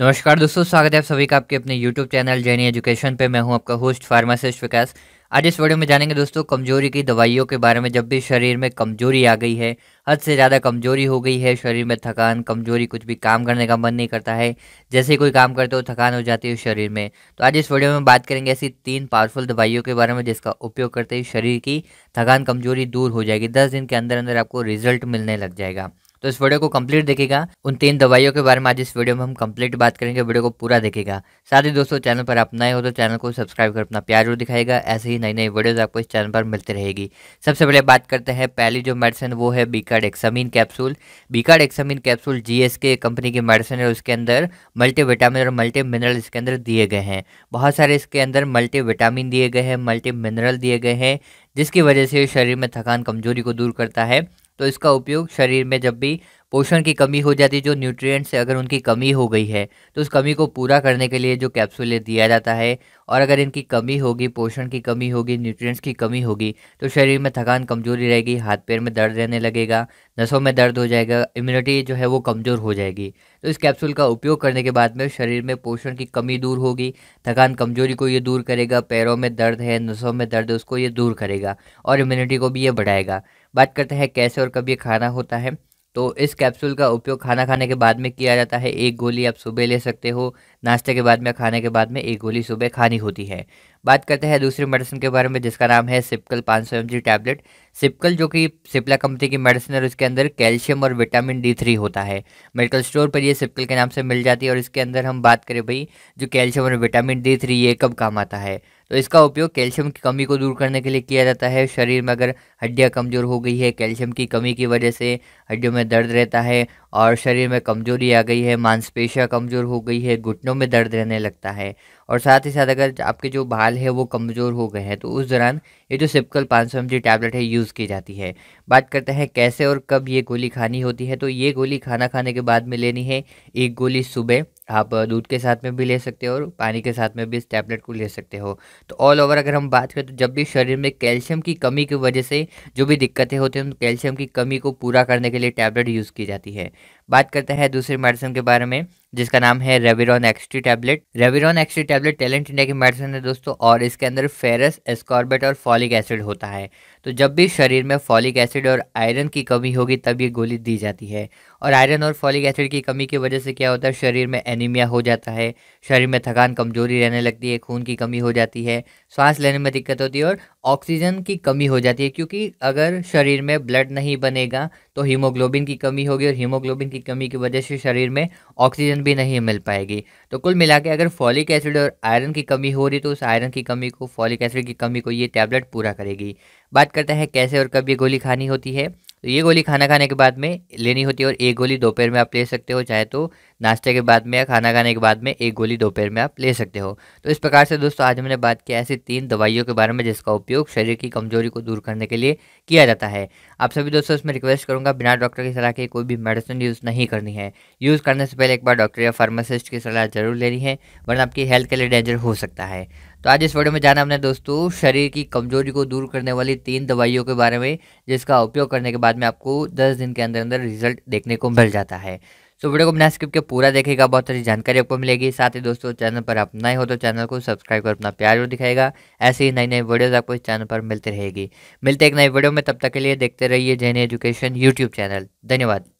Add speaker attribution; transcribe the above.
Speaker 1: नमस्कार दोस्तों स्वागत है आप सभी का आपके अपने YouTube चैनल जैनी एजुकेशन पे मैं हूं आपका होस्ट फार्मासिस्ट विकास आज इस वीडियो में जानेंगे दोस्तों कमजोरी की दवाइयों के बारे में जब भी शरीर में कमजोरी आ गई है हद से ज़्यादा कमजोरी हो गई है शरीर में थकान कमजोरी कुछ भी काम करने का मन नहीं करता है जैसे ही कोई काम करते हो थकान हो जाती है शरीर में तो आज इस वीडियो में बात करेंगे ऐसी तीन पावरफुल दवाइयों के बारे में जिसका उपयोग करते ही शरीर की थकान कमजोरी दूर हो जाएगी दस दिन के अंदर अंदर आपको रिजल्ट मिलने लग जाएगा तो इस वीडियो को कंप्लीट देखेगा उन तीन दवाइयों के बारे में आज इस वीडियो में हम कंप्लीट बात करेंगे वीडियो को पूरा देखेगा साथ ही दोस्तों चैनल पर आप नए हो तो चैनल को सब्सक्राइब कर अपना प्यार जरूर दिखाएगा ऐसे ही नई नई वीडियोज आपको इस चैनल पर मिलती रहेगी सबसे पहले बात करते हैं पहली जो मेडिसिन वो है Becadexamin capsule Becadexamin capsule जी कंपनी की मेडिसिन है उसके अंदर मल्टी विटामिन और मल्टी मिनरल इसके अंदर दिए गए हैं बहुत सारे इसके अंदर मल्टी विटामिन दिए गए हैं मल्टी मिनरल दिए गए हैं जिसकी वजह से शरीर में थकान कमजोरी को दूर करता है तो इसका उपयोग शरीर में जब भी पोषण की कमी हो जाती है जो न्यूट्रिएंट्स से अगर उनकी कमी हो गई है तो उस कमी को पूरा करने के लिए जो कैप्सूलें दिया जाता है और अगर इनकी कमी होगी पोषण की कमी होगी न्यूट्रिएंट्स की कमी होगी तो शरीर में थकान कमजोरी रहेगी हाथ पैर में दर्द रहने लगेगा नसों में दर्द हो जाएगा इम्यूनिटी जो है वो कमज़ोर हो जाएगी तो इस कैप्सूल का उपयोग करने के बाद में शरीर में पोषण की कमी दूर होगी थकान कमजोरी को ये दूर करेगा पैरों में दर्द है नसों में दर्द उसको ये दूर करेगा और इम्यूनिटी को भी ये बढ़ाएगा बात करते हैं कैसे और कब ये खाना होता है तो इस कैप्सूल का उपयोग खाना खाने के बाद में किया जाता है एक गोली आप सुबह ले सकते हो नाश्ते के बाद में खाने के बाद में एक गोली सुबह खानी होती है बात करते हैं दूसरी मेडिसिन के बारे में जिसका नाम है सिपकल 500 सौ टैबलेट सिपकल जो कि सिप्ला कंपनी की मेडिसिन है उसके अंदर कैल्शियम और विटामिन डी थ्री होता है मेडिकल स्टोर पर यह सिपकल के नाम से मिल जाती है और इसके अंदर हम बात करें भाई जो कैल्शियम और विटामिन डी थ्री ये कब काम आता है तो इसका उपयोग कैल्शियम की कमी को दूर करने के लिए किया जाता है शरीर में अगर हड्डियाँ कमज़ोर हो गई है कैल्शियम की कमी की वजह से हड्डियों में दर्द रहता है और शरीर में कमज़ोरी आ गई है मांसपेशियाँ कमज़ोर हो गई है घुटनों में दर्द रहने लगता है और साथ ही साथ अगर आपके जो बाल है वो कमज़ोर हो गए हैं तो उस दौरान ये जो सिपकल पाँच सौ टैबलेट है यूज़ की जाती है बात करते हैं कैसे और कब ये गोली खानी होती है तो ये गोली खाना खाने के बाद में लेनी है एक गोली सुबह आप दूध के साथ में भी ले सकते हो और पानी के साथ में भी इस टैबलेट को ले सकते हो तो ऑल ओवर अगर हम बात करें तो जब भी शरीर में कैल्शियम की कमी की वजह से जो भी दिक्कतें होती हैं उन कैल्शियम की कमी को पूरा करने के लिए टैबलेट यूज़ की जाती है बात करते हैं दूसरे मेडिसिन के बारे में जिसका नाम है Reviron XT tablet Reviron XT tablet Talent India की मेडिसिन है दोस्तों और इसके अंदर फेरस एस्कॉर्बेट और फॉलिक एसिड होता है तो जब भी शरीर में फॉलिक एसिड और आयरन की कमी होगी तब ये गोली दी जाती है और आयरन और फॉलिक एसिड की कमी की वजह से क्या होता है शरीर में एनीमिया हो जाता है शरीर में थकान कमजोरी रहने लगती है खून की कमी हो जाती है सांस लेने में दिक्कत होती है और ऑक्सीजन की कमी हो जाती है क्योंकि अगर शरीर में ब्लड नहीं बनेगा तो हीमोग्लोबिन की कमी होगी और हीमोग्लोबिन की कमी की वजह से शरीर में ऑक्सीजन भी नहीं मिल पाएगी तो कुल मिला के अगर फॉलिक एसिड और आयरन की कमी हो रही तो उस आयरन की कमी को फॉलिक एसिड की कमी को ये टैबलेट पूरा करेगी बात करते हैं कैसे और कब ये गोली खानी होती है तो ये गोली खाना खाने के बाद में लेनी होती है और एक गोली दोपहर में आप ले सकते हो चाहे तो नाश्ते के बाद में या खाना खाने के बाद में एक गोली दोपहर में आप ले सकते हो तो इस प्रकार से दोस्तों आज मैंने बात किया ऐसी तीन दवाइयों के बारे में जिसका उपयोग शरीर की कमजोरी को दूर करने के लिए किया जाता है आप सभी दोस्तों इसमें रिक्वेस्ट करूँगा बिना डॉक्टर की सलाह के कोई भी मेडिसिन यूज़ नहीं करनी है यूज़ करने से पहले एक बार डॉक्टर या फार्मासिस्ट की सलाह जरूर लेनी है वरना आपकी हेल्थ के लिए डेंजर हो सकता है तो आज इस वीडियो में जाना हमने दोस्तों शरीर की कमजोरी को दूर करने वाली तीन दवाइयों के बारे में जिसका उपयोग करने के बाद में आपको 10 दिन के अंदर अंदर रिजल्ट देखने को मिल जाता है सो तो वीडियो को बिना स्किप के पूरा देखेगा बहुत सारी जानकारी आपको मिलेगी साथ ही दोस्तों चैनल पर आप नए हो तो चैनल को सब्सक्राइब कर अपना प्यार और दिखाएगा ऐसे ही नई नई वीडियोज़ आपको इस चैनल पर मिलती रहेगी मिलते एक नए वीडियो में तब तक के लिए देखते रहिए जैन एजुकेशन यूट्यूब चैनल धन्यवाद